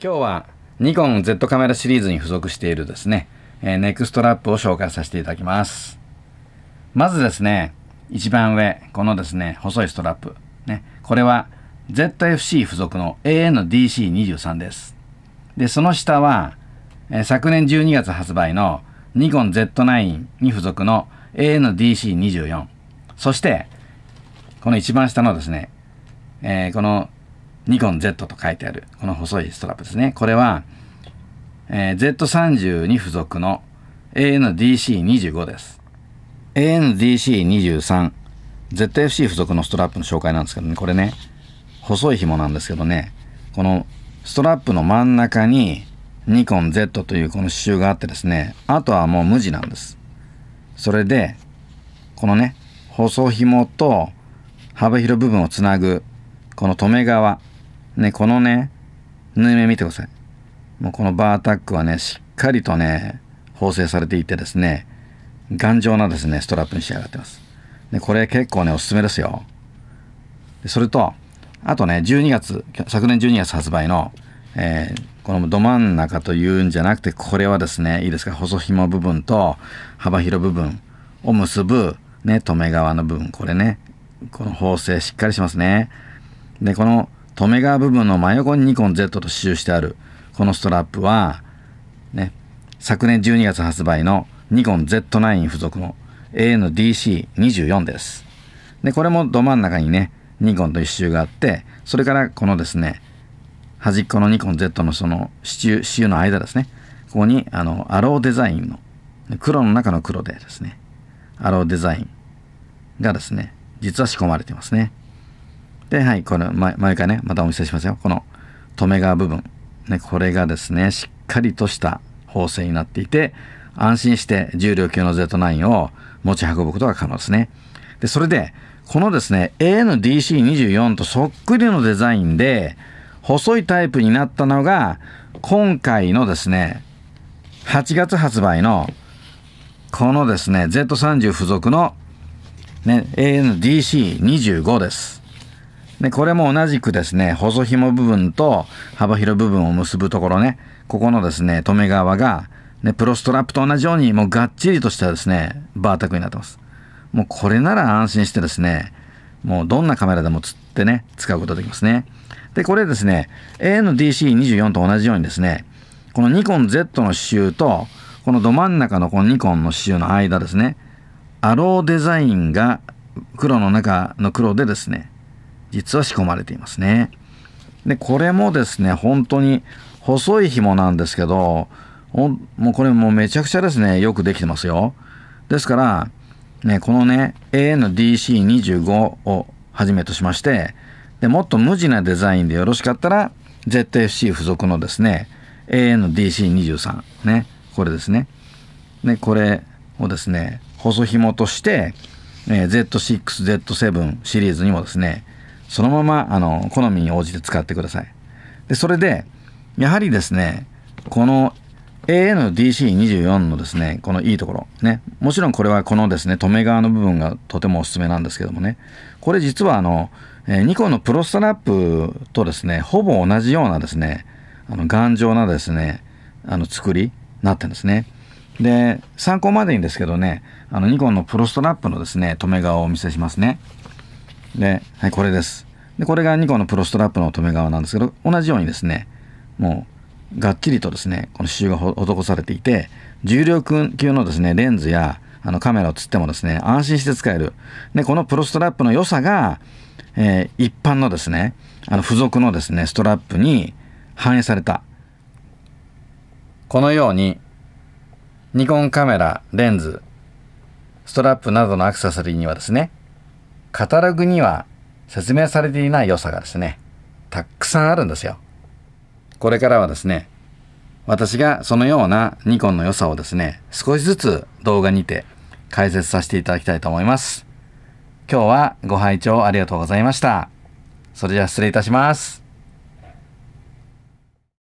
今日はニコン Z カメラシリーズに付属しているですね、えー、ネクストラップを紹介させていただきます。まずですね、一番上、このですね、細いストラップ。ね、これは ZFC 付属の ANDC23 です。で、その下は、えー、昨年12月発売のニコン Z9 に付属の ANDC24。そして、この一番下のですね、えー、このニコン Z と書いてある、この細いストラップですね。これは、えー、Z32 付属の ANDC25 です。ANDC23、ZFC 付属のストラップの紹介なんですけどね、これね、細い紐なんですけどね、このストラップの真ん中にニコン Z というこの刺繍があってですね、あとはもう無地なんです。それで、このね、細紐と幅広部分をつなぐ、この留め側、ね、このね、縫い目見てください。もうこのバータックはね、しっかりとね、縫製されていてですね、頑丈なですね、ストラップに仕上がってます。で、これ結構ね、おすすめですよ。それと、あとね、12月、昨年12月発売の、えー、このど真ん中というんじゃなくて、これはですね、いいですか、細紐部分と幅広部分を結ぶ、ね、留め側の部分、これね、この縫製しっかりしますね。で、この留め側部分の真横にニコン Z と刺繍してあるこのストラップは、ね、昨年12月発売のニコン Z9 付属の ANDC24 です。で、これもど真ん中にね、ニコンと一周があって、それからこのですね、端っこのニコン Z のその支柱、支柱の間ですね。ここに、あの、アローデザインの、黒の中の黒でですね、アローデザインがですね、実は仕込まれてますね。で、はい、この、毎回ね、またお見せしますよ。この留め側部分。ね、これがですね、しっかりとした縫製になっていて、安心して重量級の Z9 を持ち運ぶことが可能ですね。で、それで、このですね、ANDC24 とそっくりのデザインで、細いタイプになったのが、今回のですね、8月発売の、このですね、Z30 付属の、ね、ANDC25 です。で、これも同じくですね、細紐部分と幅広部分を結ぶところね、ここのですね、留め側が、ね、プロストラップと同じように、もうがっちりとしたですね、バータクになってます。もうこれなら安心してですね、もうどんなカメラでも釣ってね、使うことができますね。で、これですね、ANDC24 と同じようにですね、このニコン Z の刺繍と、このど真ん中のこのニコンの刺繍の間ですね、アローデザインが黒の中の黒でですね、実は仕込まれていますね。で、これもですね、本当に細い紐なんですけど、もうこれもうめちゃくちゃですね、よくできてますよ。ですから、ね、このね、ANDC25 をはじめとしまして、で、もっと無地なデザインでよろしかったら、ZFC 付属のですね、ANDC23 ね、これですね。で、これをですね、細紐として、え Z6、Z7 シリーズにもですね、そのまま、あの、好みに応じて使ってください。で、それで、やはりですね、この a n DC24 のですね、このいいところ。ね。もちろんこれはこのですね、止め側の部分がとてもおすすめなんですけどもね。これ実はあの、えー、ニコンのプロストラップとですね、ほぼ同じようなですね、あの頑丈なですね、あの作りになってるんですね。で、参考までにですけどね、あのニコンのプロストラップのですね、止め側をお見せしますね。で、はい、これです。で、これが2個のプロストラップの留め側なんですけど、同じようにですね、もう、がっちりとですね、この刺繍が施されていて、重量級のですね、レンズや、あのカメラをつってもですね、安心して使える。で、このプロストラップの良さが、えー、一般のですね、あの付属のですね、ストラップに反映された。このように、ニコンカメラ、レンズ、ストラップなどのアクセサリーにはですね、カタログには説明されていない良さがですね、たくさんあるんですよ。これからはですね、私がそのようなニコンの良さをですね、少しずつ動画にて解説させていただきたいと思います。今日はご拝聴ありがとうございました。それじゃあ失礼いたします。